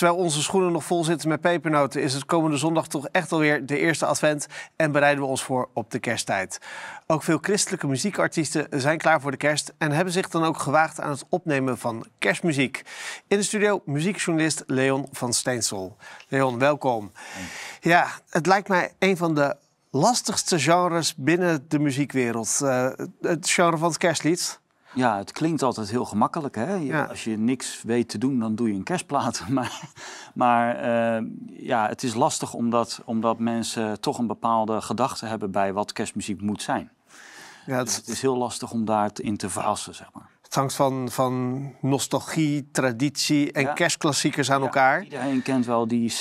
Terwijl onze schoenen nog vol zitten met pepernoten, is het komende zondag toch echt alweer de eerste advent en bereiden we ons voor op de kersttijd. Ook veel christelijke muziekartiesten zijn klaar voor de kerst en hebben zich dan ook gewaagd aan het opnemen van kerstmuziek. In de studio muziekjournalist Leon van Steensel. Leon, welkom. Ja, het lijkt mij een van de lastigste genres binnen de muziekwereld. Eh, het genre van het kerstlied. Ja, het klinkt altijd heel gemakkelijk. Hè? Als je niks weet te doen, dan doe je een kerstplaat. Maar, maar eh, ja, het is lastig omdat, omdat mensen toch een bepaalde gedachte hebben bij wat kerstmuziek moet zijn. Ja, het... Dus het is heel lastig om daarin te verrassen, zeg maar. Het hangt van, van nostalgie, traditie en kerstklassiekers aan elkaar. Iedereen kent wel die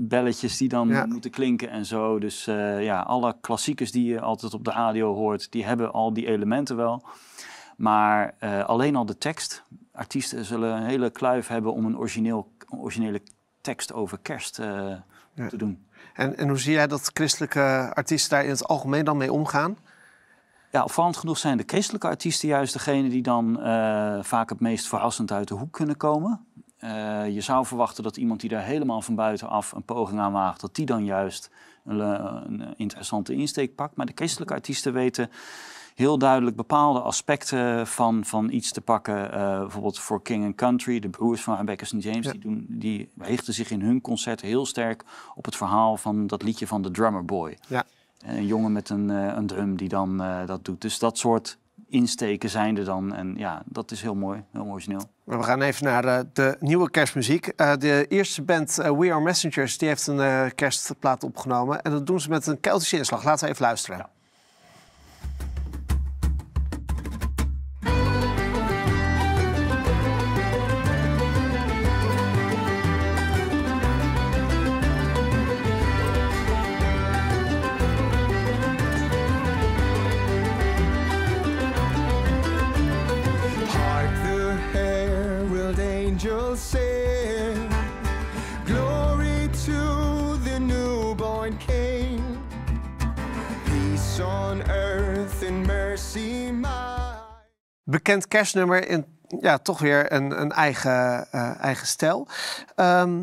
belletjes die dan moeten klinken en zo. Dus eh, ja, alle klassiekers die je altijd op de radio hoort, die hebben al die elementen wel. Maar eh, alleen al de tekst. Artiesten zullen een hele kluif hebben om een origineel, originele tekst over kerst eh, te doen. En, en hoe zie jij dat christelijke artiesten daar in het algemeen dan mee omgaan? Ja, opvallend genoeg zijn de christelijke artiesten juist degene die dan eh, vaak het meest verrassend uit de hoek kunnen komen. Eh, je zou verwachten dat iemand die daar helemaal van buitenaf een poging aan waagt, dat die dan juist een, interessante insteek pakt. Maar de christelijke artiesten weten heel duidelijk bepaalde aspecten van, van iets te pakken. Eh, bijvoorbeeld voor King and Country, de broers van Rebecca St. James, die, doen, die zich in hun concert heel sterk op het verhaal van dat liedje van The Drummer Boy. Ja een jongen met een, eh, een drum die dan eh, dat doet. Dus dat soort insteken zijn er dan. En ja, dat is heel mooi, heel origineel. We gaan even naar eh, de nieuwe kerstmuziek. de eerste band We Are Messengers die heeft een kerstplaat opgenomen. En dat doen ze met een Keltische inslag. Laten we even luisteren. Peace on earth and mercy my. Bekend kerstnummer in ja, toch weer een, een eigen, eh, eigen stijl. Ehm,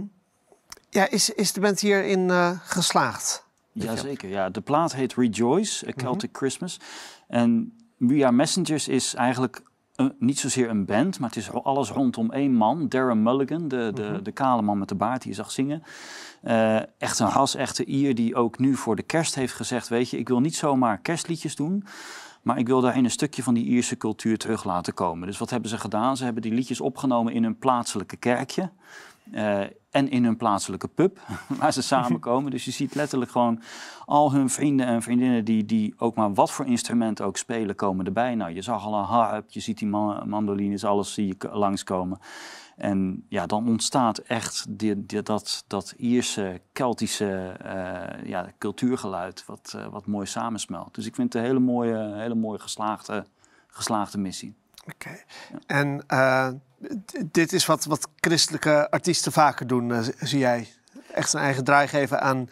ja, is, is de band hierin uh, eh, geslaagd? Jazeker, ja. De plaat heet Rejoice, A mhm. Celtic Christmas. En are Messengers is eigenlijk een, niet zozeer een band, maar het is alles rondom één man. Darren Mulligan, de, de, mhm. de kale man met de baard die je zag zingen. Eh, echt een ras, echte Ier die ook nu voor de kerst heeft gezegd... weet je, ik wil niet zomaar kerstliedjes doen... Maar ik wil daarin een stukje van die Ierse cultuur terug laten komen. Dus wat hebben ze gedaan? Ze hebben die liedjes opgenomen in hun plaatselijke kerkje. Eh, en in hun plaatselijke pub, waar ze samenkomen. Dus je ziet letterlijk gewoon al hun vrienden en vriendinnen die, die ook maar wat voor instrumenten ook spelen, komen erbij. Nou, je zag al een harp, je ziet die mandoline mandolines, alles zie je langskomen. En ja, dan ontstaat echt dat, dat Ierse, Keltische eh, ja, cultuurgeluid wat, eh, wat mooi samensmelt. Dus ik vind het een hele mooie, hele mooie geslaagde, geslaagde missie. Oké. En eh, dit is wat, wat christelijke artiesten vaker doen, zie jij. Echt een eigen draai geven aan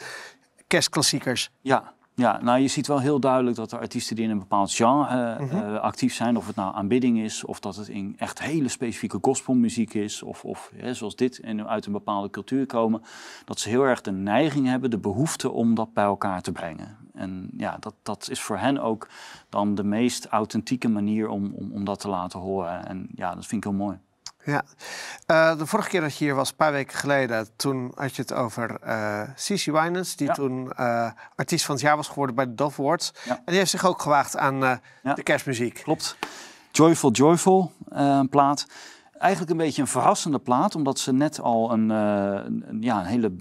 kerstklassiekers. Ja, ja, nou je ziet wel heel duidelijk dat er artiesten die in een bepaald genre eh, mhm. eh, actief zijn, of het nou aanbidding is, of dat het in echt hele specifieke gospelmuziek is, of, of zoals dit, en uit een bepaalde cultuur komen, dat ze heel erg de neiging hebben, de behoefte om dat bij elkaar te brengen. En ja, dat, dat is voor hen ook dan de meest authentieke manier om, om, om dat te laten horen. En ja, dat vind ik heel mooi. Ja. Eh, de vorige keer dat je hier was, een paar weken geleden, toen had je het over uh, eh, Cici Winans, die toen eh, artiest van het jaar was geworden bij de Dove Awards. En die heeft zich ook gewaagd aan de kerstmuziek. Klopt. Joyful Joyful, een plaat. Eigenlijk een beetje een verrassende plaat, omdat ze net al een, een ja, een hele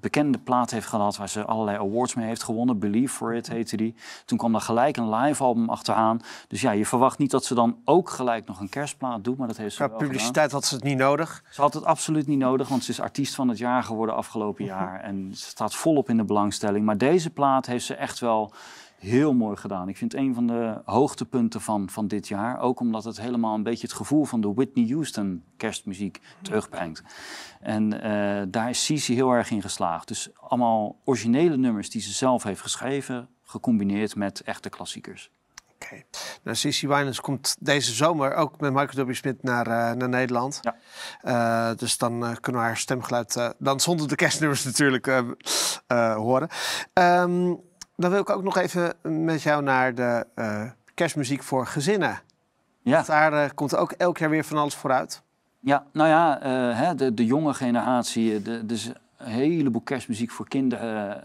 bekende plaat heeft gehad waar ze allerlei awards mee heeft gewonnen. Believe for It heette die. Toen kwam er gelijk een live album achteraan. Dus ja, je verwacht niet dat ze dan ook gelijk nog een kerstplaat doet, maar dat heeft ze wel publiciteit had ze het niet nodig? Ze had het absoluut niet nodig, want ze is artiest van het jaar geworden afgelopen jaar. En ze staat volop in de belangstelling. Maar deze plaat heeft ze echt wel Heel mooi gedaan. Ik vind het een van de hoogtepunten van, van dit jaar. Ook omdat het helemaal een beetje het gevoel van de Whitney Houston kerstmuziek terugbrengt. En eh, daar is Sisi heel erg in geslaagd. Dus allemaal originele nummers die ze zelf heeft geschreven, gecombineerd met echte klassiekers. Oké. Okay. Nou, Sissy komt deze zomer ook met Michael W. Smith naar, eh, naar Nederland. Ja. Eh, dus dan kunnen we haar stemgeluid, dan zonder de kerstnummers natuurlijk, horen. Ehm, dan wil ik ook nog even met jou naar de eh, kerstmuziek voor gezinnen. Ja. Want daar eh, komt ook elk jaar weer van alles vooruit. Ja, nou ja, eh, hè, de, de, jonge generatie. De, dus een heleboel kerstmuziek voor kinderen.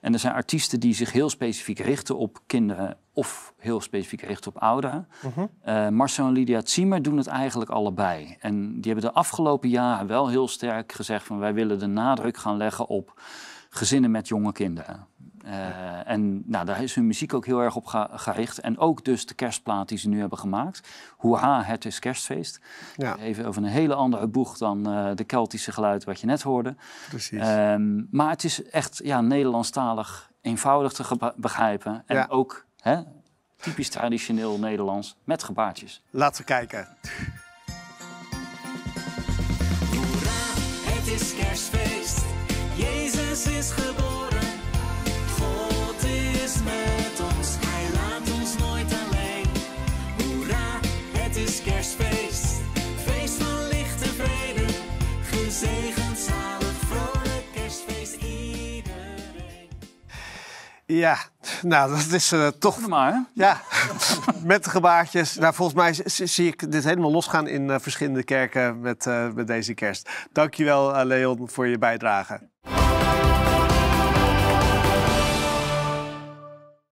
en er zijn artiesten die zich heel specifiek richten op kinderen of heel specifiek richten op ouderen. -huh. Mhm. Marcel en Lydia Ziemer doen het eigenlijk allebei. En die hebben de afgelopen jaren wel heel sterk gezegd van wij willen de nadruk gaan leggen op gezinnen met jonge kinderen. Eh, en nou, daar is hun muziek ook heel erg op gericht. En ook dus de kerstplaat die ze nu hebben gemaakt. ha het is kerstfeest. Ja. Even over een hele andere boeg dan eh, de Keltische geluid wat je net hoorde. Precies. Ehm, maar het is echt ja, Nederlandstalig eenvoudig te begrijpen. En ook hè, typisch traditioneel Nederlands met gebaartjes. Laten we kijken. Hoera, het is kerstfeest. Jezus is Ja, nou, dat is uh, toch. Maar, Ja, met gebaartjes. Nou, volgens mij zie ik dit helemaal losgaan in eh, verschillende kerken met, eh, met deze kerst. Dankjewel, wel, Leon, voor je bijdrage.